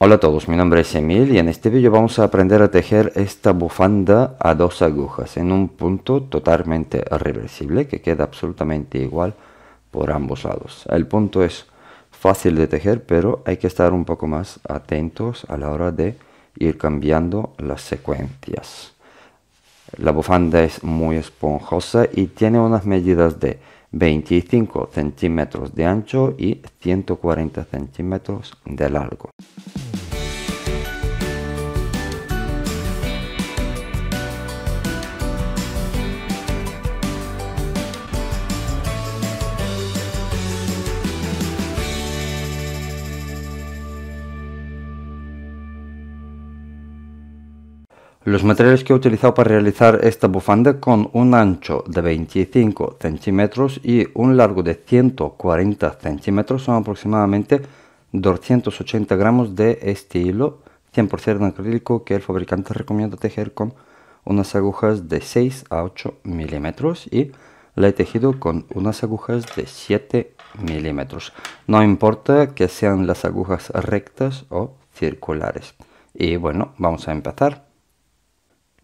Hola a todos, mi nombre es Emil y en este vídeo vamos a aprender a tejer esta bufanda a dos agujas en un punto totalmente reversible que queda absolutamente igual por ambos lados. El punto es fácil de tejer pero hay que estar un poco más atentos a la hora de ir cambiando las secuencias. La bufanda es muy esponjosa y tiene unas medidas de 25 centímetros de ancho y 140 centímetros de largo. Los materiales que he utilizado para realizar esta bufanda con un ancho de 25 centímetros y un largo de 140 centímetros son aproximadamente 280 gramos de este hilo 100% acrílico que el fabricante recomienda tejer con unas agujas de 6 a 8 milímetros y la he tejido con unas agujas de 7 milímetros. No importa que sean las agujas rectas o circulares. Y bueno, vamos a empezar.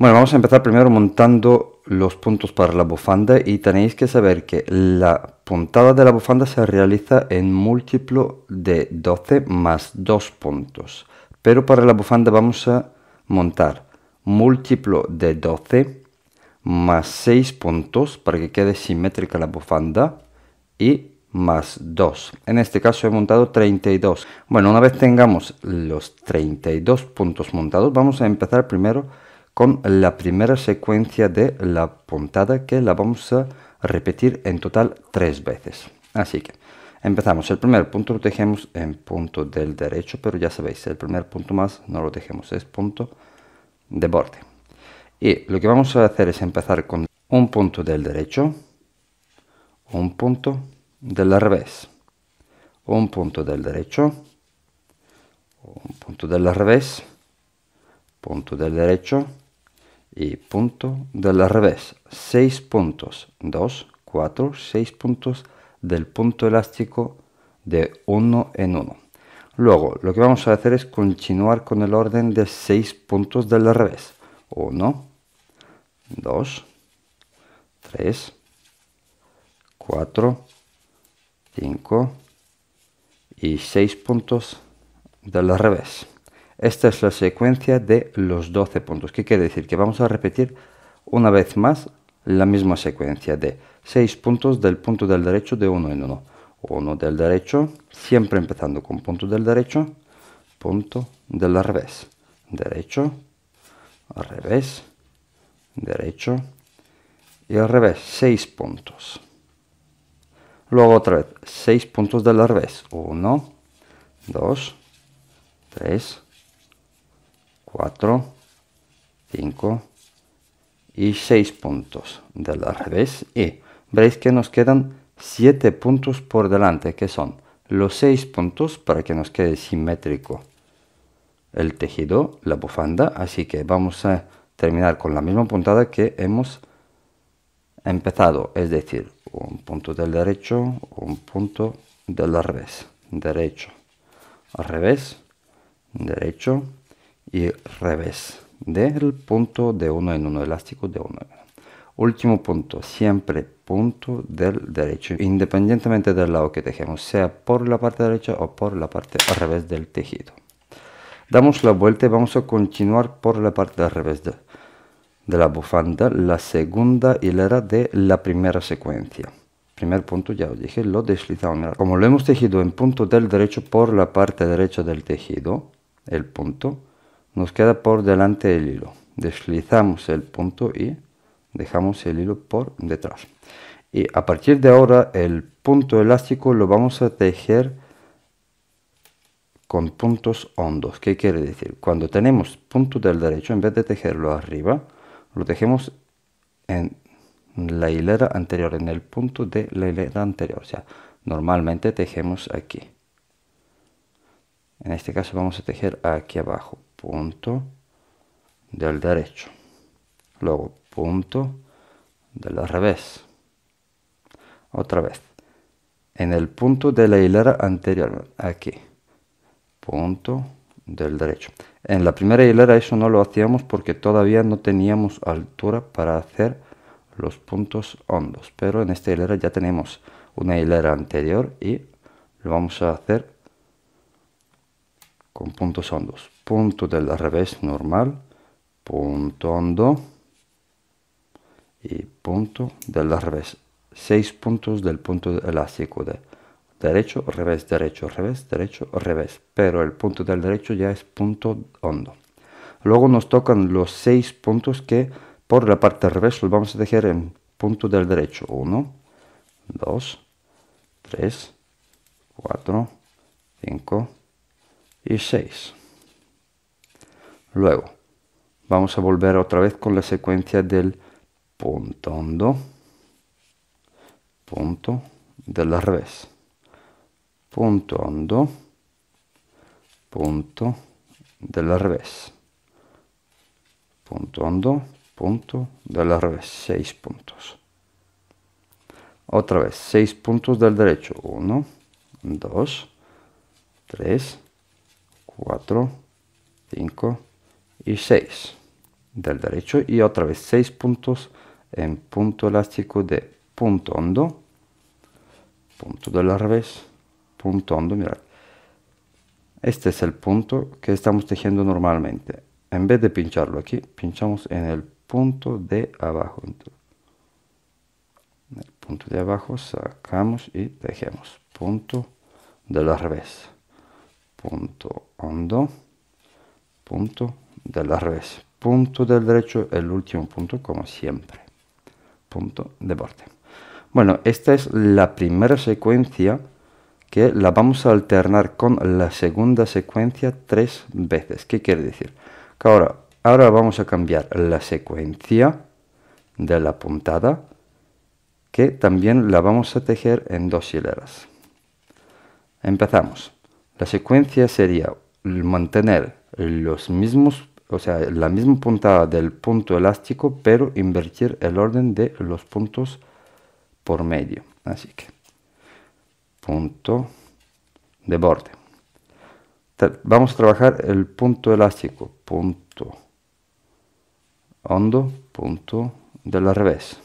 Bueno, vamos a empezar primero montando los puntos para la bufanda y tenéis que saber que la puntada de la bufanda se realiza en múltiplo de 12 más 2 puntos. Pero para la bufanda vamos a montar múltiplo de 12 más 6 puntos para que quede simétrica la bufanda y más 2. En este caso he montado 32. Bueno, una vez tengamos los 32 puntos montados, vamos a empezar primero con la primera secuencia de la puntada que la vamos a repetir en total tres veces. Así que empezamos. El primer punto lo tejemos en punto del derecho, pero ya sabéis, el primer punto más no lo tejemos es punto de borde. Y lo que vamos a hacer es empezar con un punto del derecho, un punto del revés, un punto del derecho, un punto del revés, punto del derecho, y punto del revés. 6 puntos, 2, 4, 6 puntos del punto elástico de 1 en 1. Luego, lo que vamos a hacer es continuar con el orden de 6 puntos del revés. 1, 2, 3, 4, 5 y 6 puntos del revés. Esta es la secuencia de los 12 puntos. ¿Qué quiere decir? Que vamos a repetir una vez más la misma secuencia de seis puntos del punto del derecho de uno en uno. Uno del derecho, siempre empezando con punto del derecho, punto del revés. Derecho, revés, derecho y al revés. 6 puntos. Luego otra vez, seis puntos del revés. 1, 2, 3, 4, 5 y 6 puntos del revés. Y veis que nos quedan 7 puntos por delante, que son los 6 puntos para que nos quede simétrico el tejido, la bufanda. Así que vamos a terminar con la misma puntada que hemos empezado, es decir, un punto del derecho, un punto del revés, derecho, al revés, derecho, y revés del punto de uno en uno elástico de uno en uno. Último punto, siempre punto del derecho, independientemente del lado que tejemos, sea por la parte derecha o por la parte al revés del tejido. Damos la vuelta y vamos a continuar por la parte al revés de, de la bufanda, la segunda hilera de la primera secuencia. Primer punto, ya os dije, lo deslizamos. Como lo hemos tejido en punto del derecho por la parte derecha del tejido, el punto, nos queda por delante el hilo. Deslizamos el punto y dejamos el hilo por detrás. Y a partir de ahora el punto elástico lo vamos a tejer con puntos hondos. ¿Qué quiere decir? Cuando tenemos punto del derecho, en vez de tejerlo arriba, lo tejemos en la hilera anterior, en el punto de la hilera anterior. O sea, normalmente tejemos aquí. En este caso vamos a tejer aquí abajo punto del derecho. Luego punto del revés. Otra vez. En el punto de la hilera anterior. Aquí. Punto del derecho. En la primera hilera eso no lo hacíamos porque todavía no teníamos altura para hacer los puntos hondos. Pero en esta hilera ya tenemos una hilera anterior y lo vamos a hacer con puntos hondos. Punto del revés normal, punto hondo y punto del revés. Seis puntos del punto elástico de derecho, revés, derecho, revés, derecho, revés. Pero el punto del derecho ya es punto hondo. Luego nos tocan los seis puntos que por la parte revés los vamos a dejar en punto del derecho. 1, 2, 3, 4, 5, y 6. Luego, vamos a volver otra vez con la secuencia del punto hondo, punto del revés, punto hondo, punto del revés, punto hondo, punto del revés, 6 puntos. Otra vez, 6 puntos del derecho, 1, 2, 3, 4, 5 y 6 del derecho y otra vez 6 puntos en punto elástico de punto hondo, punto de la revés, punto hondo, mirad. Este es el punto que estamos tejiendo normalmente. En vez de pincharlo aquí, pinchamos en el punto de abajo. en el punto de abajo sacamos y tejemos. Punto de la revés punto hondo punto de la revés punto del derecho el último punto como siempre punto de borde bueno esta es la primera secuencia que la vamos a alternar con la segunda secuencia tres veces qué quiere decir que ahora ahora vamos a cambiar la secuencia de la puntada que también la vamos a tejer en dos hileras empezamos la secuencia sería mantener los mismos, o sea, la misma puntada del punto elástico, pero invertir el orden de los puntos por medio. Así que punto de borde. Vamos a trabajar el punto elástico, punto hondo, punto del revés,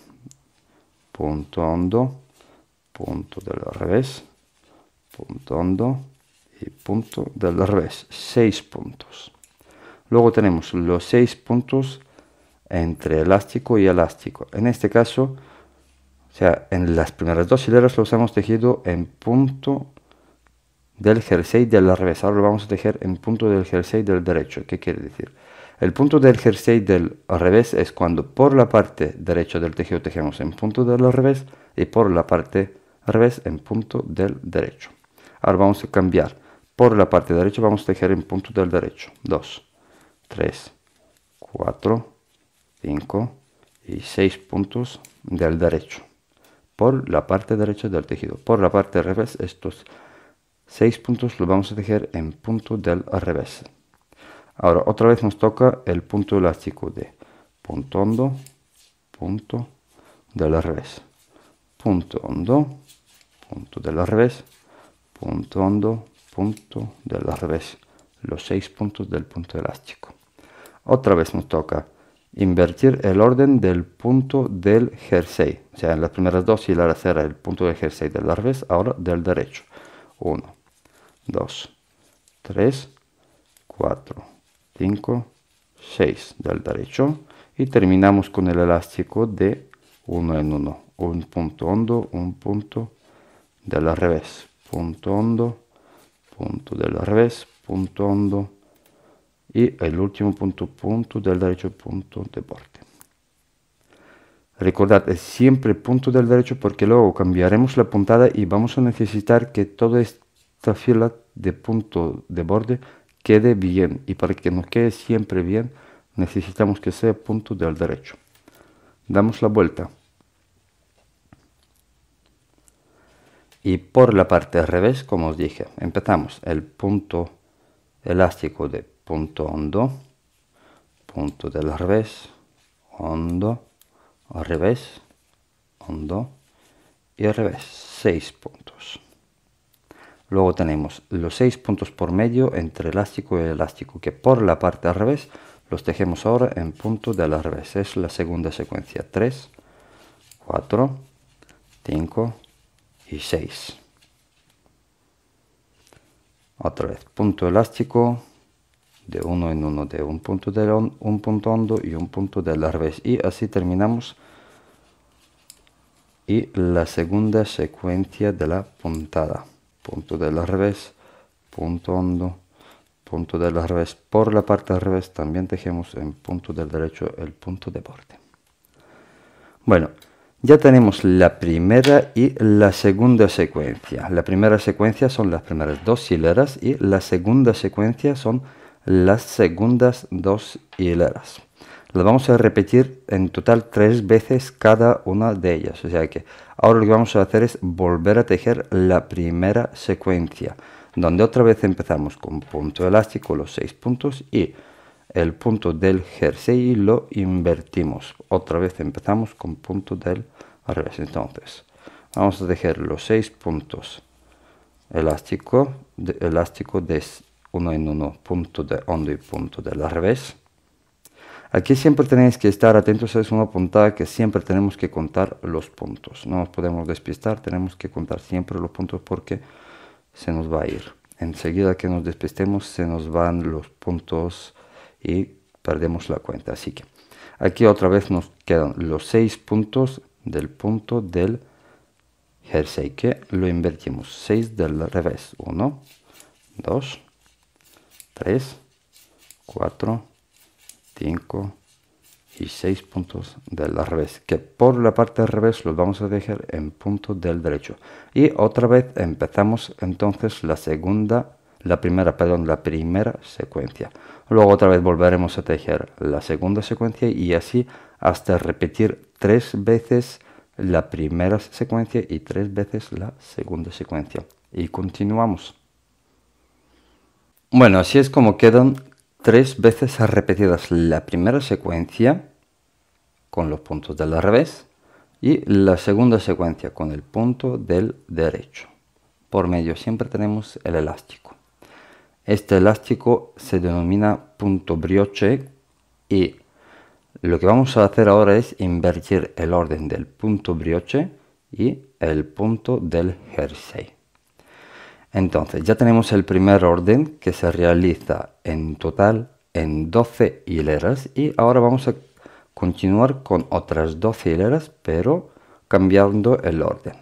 punto hondo, punto del revés, punto hondo, punto del revés, 6 puntos. Luego tenemos los 6 puntos entre elástico y elástico. En este caso, o sea, en las primeras dos hileras los hemos tejido en punto del jersey del revés. Ahora lo vamos a tejer en punto del jersey del derecho. ¿Qué quiere decir? El punto del jersey del revés es cuando por la parte derecha del tejido tejemos en punto del revés y por la parte revés en punto del derecho. Ahora vamos a cambiar por la parte derecha vamos a tejer en punto del derecho. 2, 3, 4, 5 y 6 puntos del derecho. Por la parte derecha del tejido. Por la parte revés, estos 6 puntos los vamos a tejer en punto del revés. Ahora otra vez nos toca el punto elástico de punto hondo, punto del revés. Punto hondo, punto del revés, punto hondo, Punto del revés, los seis puntos del punto elástico. Otra vez nos toca invertir el orden del punto del jersey. O sea, en las primeras dos y la tercera el punto del jersey del revés, ahora del derecho. 1, 2, 3, 4, 5, 6 del derecho. Y terminamos con el elástico de 1 en 1. Un punto hondo, un punto del revés. Punto hondo, punto del revés, punto hondo y el último punto, punto del derecho, punto de borde. Recordad, es siempre punto del derecho porque luego cambiaremos la puntada y vamos a necesitar que toda esta fila de punto de borde quede bien. Y para que nos quede siempre bien, necesitamos que sea punto del derecho. Damos la vuelta. y por la parte al revés, como os dije. Empezamos el punto elástico de punto hondo, punto del revés, hondo, al revés, hondo y al revés, Seis puntos. Luego tenemos los seis puntos por medio entre elástico y elástico, que por la parte al revés los tejemos ahora en punto de al revés. Es la segunda secuencia, 3, 4, 5, y 6 otra vez punto elástico de uno en uno de un punto de un punto hondo y un punto del revés y así terminamos y la segunda secuencia de la puntada punto del revés punto hondo punto del revés por la parte al revés también tejemos en punto del derecho el punto de borde bueno ya tenemos la primera y la segunda secuencia. La primera secuencia son las primeras dos hileras y la segunda secuencia son las segundas dos hileras. Las vamos a repetir en total tres veces cada una de ellas. O sea que ahora lo que vamos a hacer es volver a tejer la primera secuencia, donde otra vez empezamos con punto elástico, los seis puntos y el punto del jersey y lo invertimos. Otra vez empezamos con punto del revés. Entonces, vamos a dejar los seis puntos elástico de, elástico de uno en uno, punto de hondo y punto del revés. Aquí siempre tenéis que estar atentos, es una puntada que siempre tenemos que contar los puntos. No nos podemos despistar, tenemos que contar siempre los puntos porque se nos va a ir. Enseguida que nos despistemos se nos van los puntos y perdemos la cuenta. Así que aquí otra vez nos quedan los 6 puntos del punto del jersey que lo invertimos. 6 del revés. 1, 2, 3, 4, 5 y 6 puntos del revés. Que por la parte del revés los vamos a dejar en punto del derecho. Y otra vez empezamos entonces la segunda la primera, perdón, la primera secuencia. Luego otra vez volveremos a tejer la segunda secuencia y así hasta repetir tres veces la primera secuencia y tres veces la segunda secuencia. Y continuamos. Bueno, así es como quedan tres veces repetidas la primera secuencia con los puntos del revés y la segunda secuencia con el punto del derecho. Por medio siempre tenemos el elástico. Este elástico se denomina punto brioche y lo que vamos a hacer ahora es invertir el orden del punto brioche y el punto del jersey. Entonces, ya tenemos el primer orden que se realiza en total en 12 hileras y ahora vamos a continuar con otras 12 hileras, pero cambiando el orden.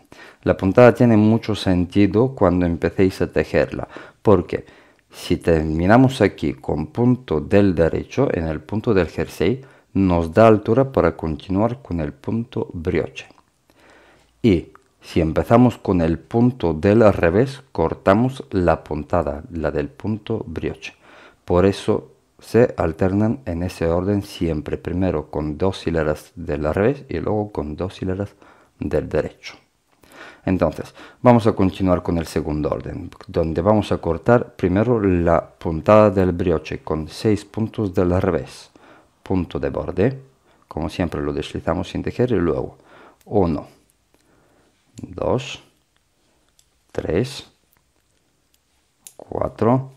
La puntada tiene mucho sentido cuando empecéis a tejerla, porque si terminamos aquí con punto del derecho en el punto del jersey, nos da altura para continuar con el punto brioche. Y si empezamos con el punto del revés, cortamos la puntada, la del punto brioche. Por eso se alternan en ese orden siempre, primero con dos hileras del revés y luego con dos hileras del derecho. Entonces, vamos a continuar con el segundo orden, donde vamos a cortar primero la puntada del brioche con 6 puntos del revés, punto de borde, como siempre lo deslizamos sin tejer y luego 1, 2, 3, 4,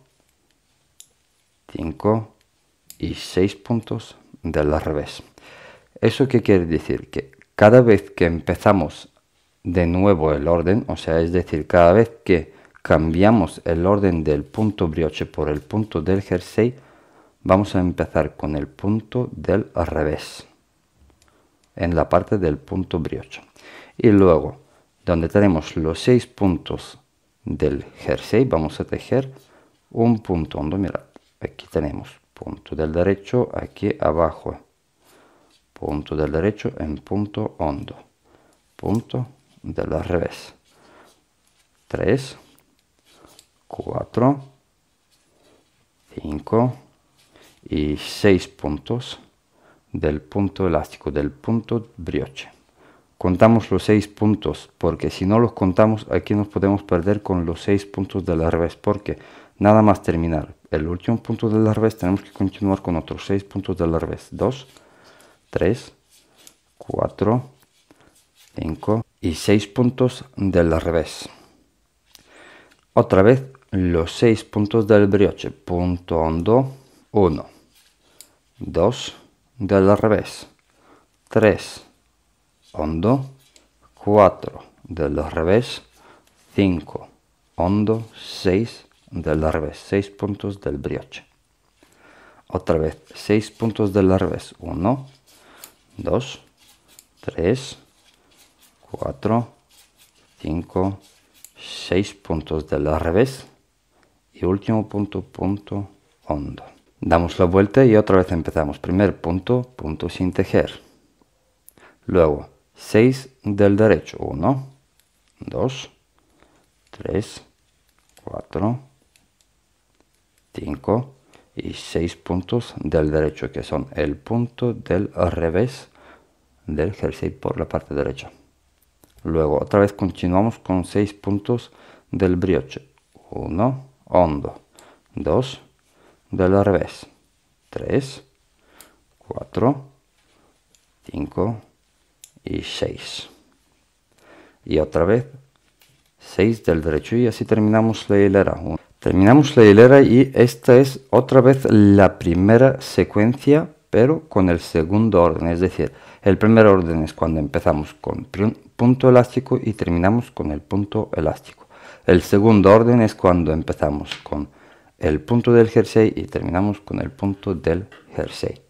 5 y 6 puntos del revés. ¿Eso qué quiere decir? Que cada vez que empezamos de nuevo el orden, o sea, es decir, cada vez que cambiamos el orden del punto brioche por el punto del jersey, vamos a empezar con el punto del revés, en la parte del punto brioche. Y luego, donde tenemos los seis puntos del jersey, vamos a tejer un punto hondo. Mirad, aquí tenemos punto del derecho, aquí abajo, punto del derecho en punto hondo, punto del revés. 3, 4, 5 y 6 puntos del punto elástico, del punto brioche. Contamos los 6 puntos, porque si no los contamos, aquí nos podemos perder con los 6 puntos del revés, porque nada más terminar el último punto del revés, tenemos que continuar con otros 6 puntos del revés. 2, 3, 4, 5 y 6 puntos del revés. Otra vez los 6 puntos del brioche, punto hondo, 1, 2 del revés, 3 hondo, 4 del revés, 5 hondo, 6 del revés, 6 puntos del brioche. Otra vez, 6 puntos del revés, 1, 2, 3, 4, 5, 6 puntos del revés y último punto, punto hondo. Damos la vuelta y otra vez empezamos. Primer punto, punto sin tejer. Luego 6 del derecho. 1, 2, 3, 4, 5 y 6 puntos del derecho que son el punto del revés del jersey por la parte derecha. Luego, otra vez continuamos con 6 puntos del brioche. 1, hondo. 2, del revés. 3, 4, 5 y 6. Y otra vez 6 del derecho y así terminamos la hilera. Terminamos la hilera y esta es otra vez la primera secuencia pero con el segundo orden, es decir, el primer orden es cuando empezamos con punto elástico y terminamos con el punto elástico. El segundo orden es cuando empezamos con el punto del jersey y terminamos con el punto del jersey.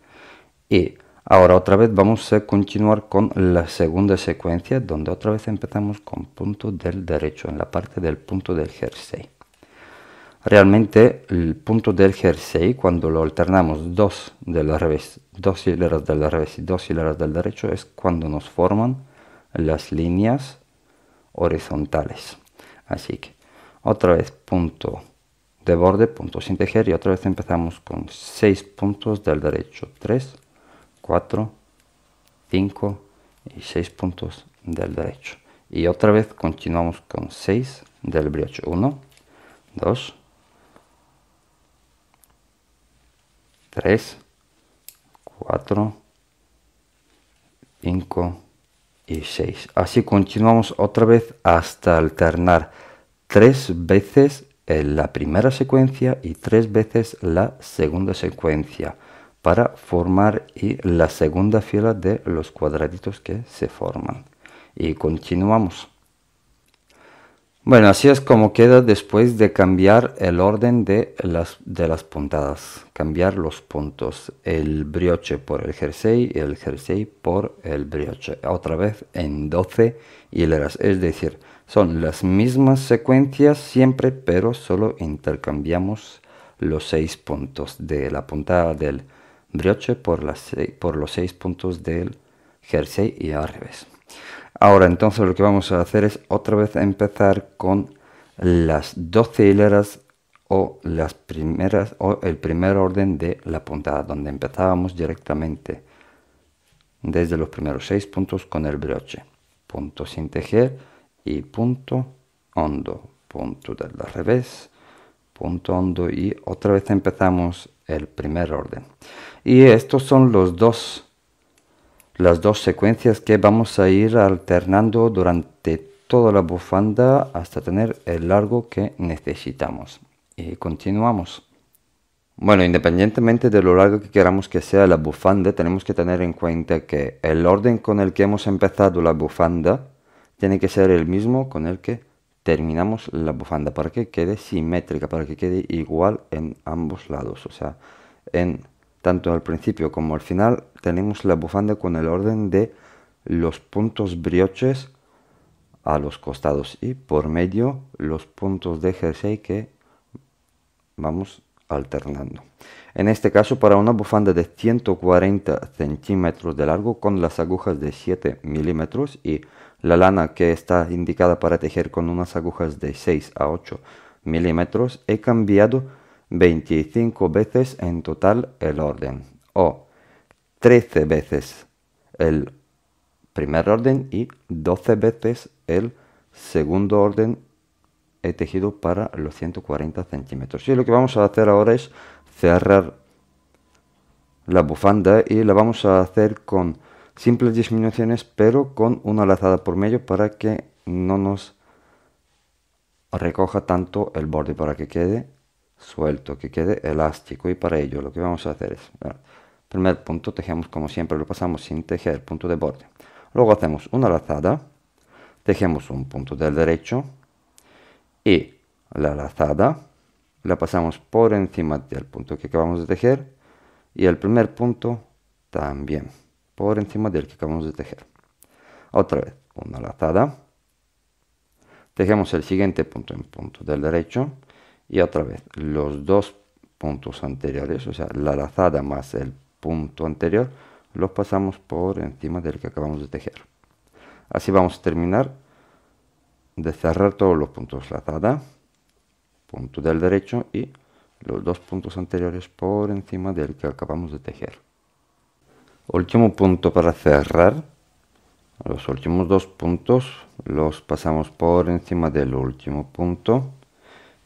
Y ahora otra vez vamos a continuar con la segunda secuencia donde otra vez empezamos con punto del derecho en la parte del punto del jersey. Realmente el punto del jersey cuando lo alternamos dos de del revés dos hileras del revés y dos hileras del derecho es cuando nos forman las líneas horizontales. Así que otra vez punto de borde, punto sin tejer y otra vez empezamos con seis puntos del derecho. 3, 4, 5 y seis puntos del derecho. Y otra vez continuamos con seis del brioche. 1, 2, 3, 4, 5 y 6. Así continuamos otra vez hasta alternar tres veces la primera secuencia y tres veces la segunda secuencia para formar la segunda fila de los cuadraditos que se forman. Y continuamos. Bueno, así es como queda después de cambiar el orden de las, de las puntadas, cambiar los puntos, el brioche por el jersey y el jersey por el brioche, otra vez en 12 hileras, es decir, son las mismas secuencias siempre, pero solo intercambiamos los seis puntos de la puntada del brioche por, por los seis puntos del jersey y al revés. Ahora entonces lo que vamos a hacer es otra vez empezar con las 12 hileras o las primeras o el primer orden de la puntada donde empezábamos directamente desde los primeros seis puntos con el broche punto sin tejer y punto hondo punto del revés punto hondo y otra vez empezamos el primer orden y estos son los dos las dos secuencias que vamos a ir alternando durante toda la bufanda hasta tener el largo que necesitamos. Y continuamos. Bueno, independientemente de lo largo que queramos que sea la bufanda, tenemos que tener en cuenta que el orden con el que hemos empezado la bufanda tiene que ser el mismo con el que terminamos la bufanda, para que quede simétrica, para que quede igual en ambos lados, o sea, en tanto al principio como al final tenemos la bufanda con el orden de los puntos brioches a los costados y por medio los puntos de jersey que vamos alternando. En este caso para una bufanda de 140 centímetros de largo con las agujas de 7 milímetros y la lana que está indicada para tejer con unas agujas de 6 a 8 milímetros he cambiado 25 veces en total el orden o 13 veces el primer orden y 12 veces el segundo orden he tejido para los 140 centímetros y lo que vamos a hacer ahora es cerrar la bufanda y la vamos a hacer con simples disminuciones pero con una lazada por medio para que no nos recoja tanto el borde para que quede suelto, que quede elástico y para ello lo que vamos a hacer es, primer punto tejemos como siempre, lo pasamos sin tejer punto de borde, luego hacemos una lazada, tejemos un punto del derecho y la lazada la pasamos por encima del punto que acabamos de tejer y el primer punto también por encima del que acabamos de tejer. Otra vez, una lazada, tejemos el siguiente punto en punto del derecho y otra vez, los dos puntos anteriores, o sea, la lazada más el punto anterior, los pasamos por encima del que acabamos de tejer. Así vamos a terminar de cerrar todos los puntos lazada, punto del derecho y los dos puntos anteriores por encima del que acabamos de tejer. Último punto para cerrar. Los últimos dos puntos los pasamos por encima del último punto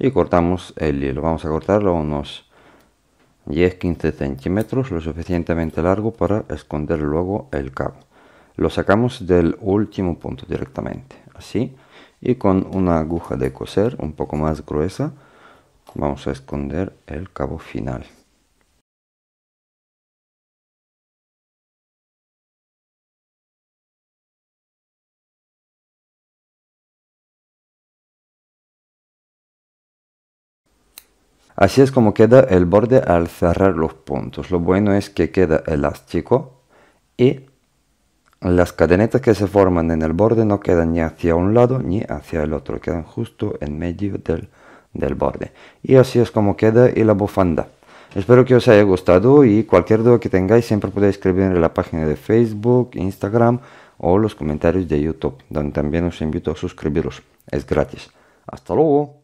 y cortamos el hilo. Vamos a cortarlo unos 10-15 centímetros, lo suficientemente largo para esconder luego el cabo. Lo sacamos del último punto directamente, así, y con una aguja de coser un poco más gruesa vamos a esconder el cabo final. Así es como queda el borde al cerrar los puntos. Lo bueno es que queda elástico y las cadenetas que se forman en el borde no quedan ni hacia un lado ni hacia el otro, quedan justo en medio del, del borde. Y así es como queda y la bufanda. Espero que os haya gustado y cualquier duda que tengáis siempre podéis escribir en la página de Facebook, Instagram o los comentarios de YouTube, donde también os invito a suscribiros. Es gratis. Hasta luego.